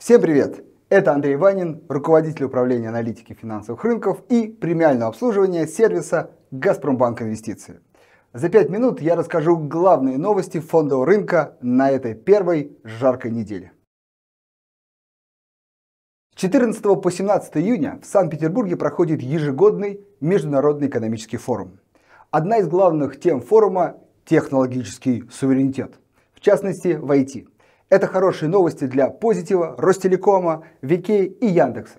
Всем привет! Это Андрей Ванин, руководитель управления аналитики финансовых рынков и премиального обслуживания сервиса «Газпромбанк Инвестиции». За пять минут я расскажу главные новости фондового рынка на этой первой жаркой неделе. 14 по 17 июня в Санкт-Петербурге проходит ежегодный Международный экономический форум. Одна из главных тем форума – технологический суверенитет, в частности в IT – это хорошие новости для Позитива, Ростелекома, Викеи и Яндекса.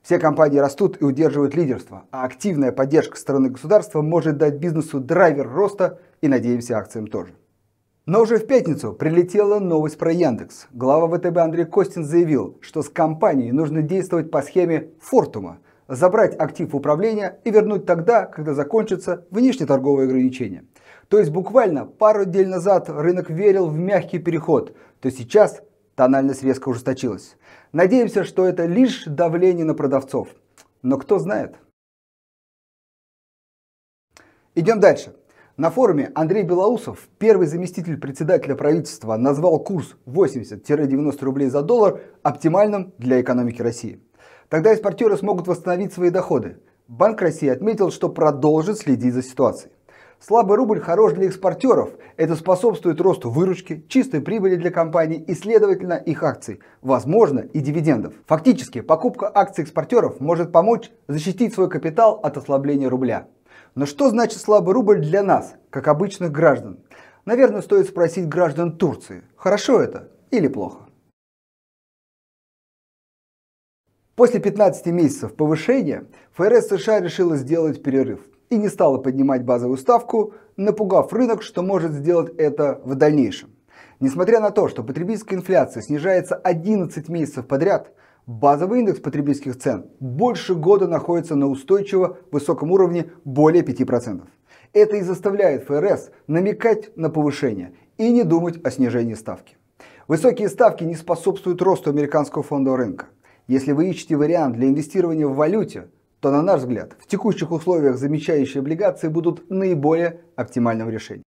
Все компании растут и удерживают лидерство, а активная поддержка стороны государства может дать бизнесу драйвер роста и, надеемся, акциям тоже. Но уже в пятницу прилетела новость про Яндекс. Глава ВТБ Андрей Костин заявил, что с компанией нужно действовать по схеме «Фортума», забрать актив управления и вернуть тогда, когда закончатся внешнеторговые ограничения. То есть буквально пару недель назад рынок верил в мягкий переход, то сейчас тональность резко ужесточилась. Надеемся, что это лишь давление на продавцов. Но кто знает? Идем дальше. На форуме Андрей Белоусов, первый заместитель председателя правительства, назвал курс 80-90 рублей за доллар оптимальным для экономики России. Тогда экспортеры смогут восстановить свои доходы. Банк России отметил, что продолжит следить за ситуацией. Слабый рубль хорош для экспортеров. Это способствует росту выручки, чистой прибыли для компаний и, следовательно, их акций, возможно, и дивидендов. Фактически, покупка акций экспортеров может помочь защитить свой капитал от ослабления рубля. Но что значит слабый рубль для нас, как обычных граждан? Наверное, стоит спросить граждан Турции, хорошо это или плохо. После 15 месяцев повышения ФРС США решила сделать перерыв – и не стала поднимать базовую ставку, напугав рынок, что может сделать это в дальнейшем. Несмотря на то, что потребительская инфляция снижается 11 месяцев подряд, базовый индекс потребительских цен больше года находится на устойчиво высоком уровне более 5%. Это и заставляет ФРС намекать на повышение и не думать о снижении ставки. Высокие ставки не способствуют росту американского фондового рынка. Если вы ищете вариант для инвестирования в валюте, то, на наш взгляд, в текущих условиях замещающие облигации будут наиболее оптимальным решением.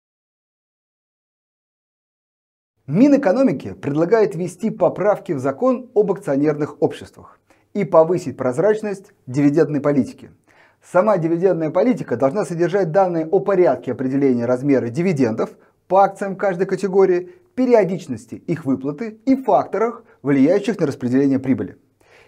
Минэкономики предлагает ввести поправки в закон об акционерных обществах и повысить прозрачность дивидендной политики. Сама дивидендная политика должна содержать данные о порядке определения размера дивидендов по акциям каждой категории, периодичности их выплаты и факторах, влияющих на распределение прибыли.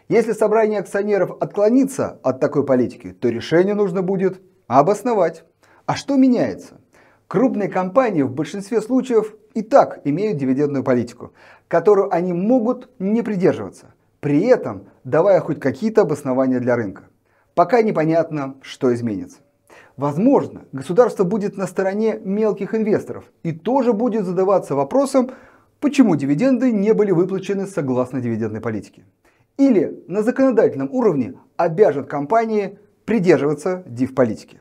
Если собрание акционеров отклонится от такой политики, то решение нужно будет обосновать. А что меняется? Крупные компании в большинстве случаев и так имеют дивидендную политику, которую они могут не придерживаться, при этом давая хоть какие-то обоснования для рынка. Пока непонятно, что изменится. Возможно, государство будет на стороне мелких инвесторов и тоже будет задаваться вопросом, почему дивиденды не были выплачены согласно дивидендной политике или на законодательном уровне обяжет компании придерживаться див-политики.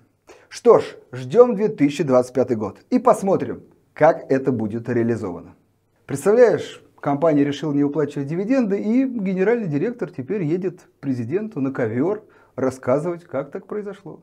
Что ж, ждем 2025 год и посмотрим, как это будет реализовано. Представляешь, компания решила не уплачивать дивиденды, и генеральный директор теперь едет президенту на ковер рассказывать, как так произошло.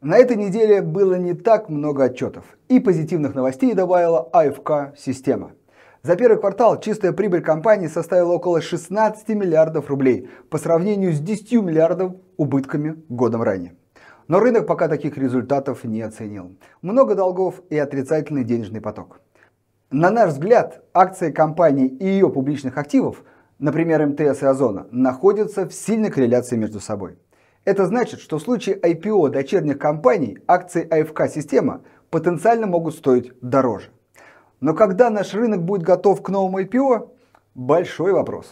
На этой неделе было не так много отчетов, и позитивных новостей добавила АФК-система – за первый квартал чистая прибыль компании составила около 16 миллиардов рублей по сравнению с 10 миллиардов убытками годом ранее. Но рынок пока таких результатов не оценил. Много долгов и отрицательный денежный поток. На наш взгляд, акции компании и ее публичных активов, например, МТС и Озона, находятся в сильной корреляции между собой. Это значит, что в случае IPO дочерних компаний акции АФК-система потенциально могут стоить дороже. Но когда наш рынок будет готов к новому IPO, большой вопрос.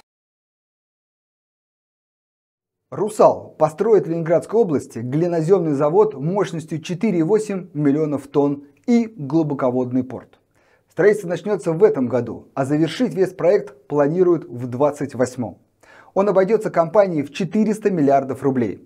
«Русал» построит в Ленинградской области глиноземный завод мощностью 4,8 миллионов тонн и глубоководный порт. Строительство начнется в этом году, а завершить весь проект планируют в 2028. Он обойдется компании в 400 миллиардов рублей.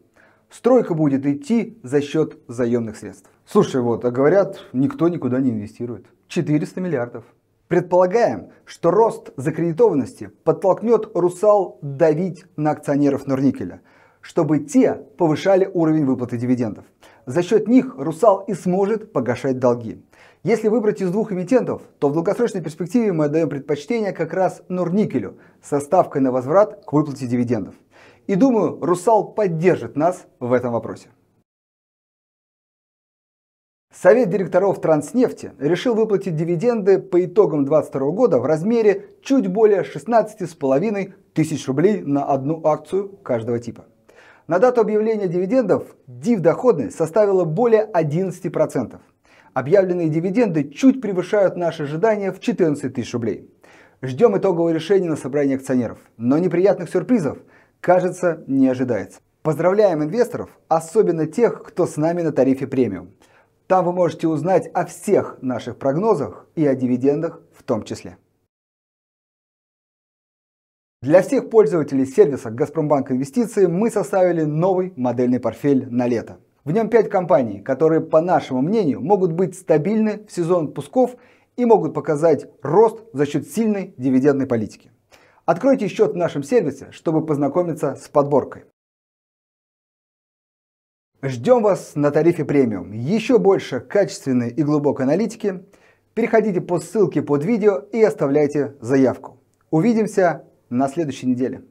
Стройка будет идти за счет заемных средств. Слушай, вот, а говорят, никто никуда не инвестирует. 400 миллиардов. Предполагаем, что рост закредитованности подтолкнет «Русал» давить на акционеров Норникеля, чтобы те повышали уровень выплаты дивидендов. За счет них «Русал» и сможет погашать долги. Если выбрать из двух эмитентов, то в долгосрочной перспективе мы отдаем предпочтение как раз Норникелю со ставкой на возврат к выплате дивидендов. И думаю, «Русал» поддержит нас в этом вопросе. Совет директоров Транснефти решил выплатить дивиденды по итогам 2022 года в размере чуть более 16,5 тысяч рублей на одну акцию каждого типа. На дату объявления дивидендов див-доходность составила более 11%. Объявленные дивиденды чуть превышают наши ожидания в 14 тысяч рублей. Ждем итогового решения на собрании акционеров, но неприятных сюрпризов, кажется, не ожидается. Поздравляем инвесторов, особенно тех, кто с нами на тарифе премиум. Там вы можете узнать о всех наших прогнозах и о дивидендах в том числе. Для всех пользователей сервиса «Газпромбанк Инвестиции» мы составили новый модельный портфель на лето. В нем 5 компаний, которые, по нашему мнению, могут быть стабильны в сезон пусков и могут показать рост за счет сильной дивидендной политики. Откройте счет в нашем сервисе, чтобы познакомиться с подборкой. Ждем вас на тарифе премиум. Еще больше качественной и глубокой аналитики. Переходите по ссылке под видео и оставляйте заявку. Увидимся на следующей неделе.